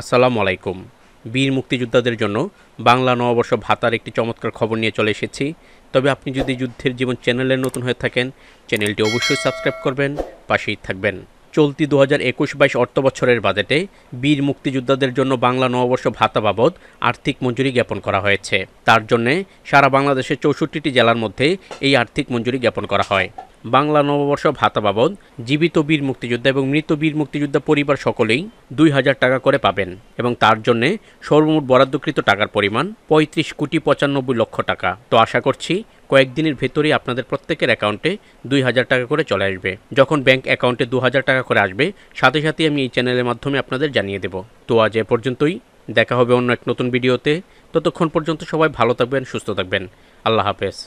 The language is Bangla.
আসসালামু আলাইকুম বীর মুক্তিযোদ্ধাদের জন্য বাংলা নববর্ষ ভাতার একটি চমৎকার খবর নিয়ে চলে এসেছি তবে আপনি যদি যুদ্ধের জীবন চ্যানেলে নতুন হয়ে থাকেন চ্যানেলটি অবশ্যই সাবস্ক্রাইব করবেন পাশেই থাকবেন চলতি দু হাজার একুশ বাইশ অর্থ বছরের বাজেটে বীর মুক্তিযোদ্ধাদের জন্য বাংলা নববর্ষ ভাতা বাবদ আর্থিক মঞ্জুরি জ্ঞাপন করা হয়েছে তার জন্যে সারা বাংলাদেশের চৌষট্টিটি জেলার মধ্যে এই আর্থিক মঞ্জুরি জ্ঞাপন করা হয় বাংলা নববর্ষ ভাতা বাবদ জীবিত বীর মুক্তিযোদ্ধা এবং মৃত বীর মুক্তিযোদ্ধা পরিবার সকলেই দুই হাজার টাকা করে পাবেন এবং তার জন্য সর্বমোট বরাদ্দকৃত টাকার পরিমাণ পঁয়ত্রিশ কোটি পঁচানব্বই লক্ষ টাকা তো আশা করছি কয়েকদিনের ভেতরেই আপনাদের প্রত্যেকের অ্যাকাউন্টে দুই হাজার টাকা করে চলে আসবে যখন ব্যাংক অ্যাকাউন্টে দু হাজার টাকা করে আসবে সাথে সাথে আমি এই চ্যানেলের মাধ্যমে আপনাদের জানিয়ে দেব তো আজ এ পর্যন্তই দেখা হবে অন্য এক নতুন ভিডিওতে ততক্ষণ পর্যন্ত সবাই ভালো থাকবেন সুস্থ থাকবেন আল্লাহ হাফেজ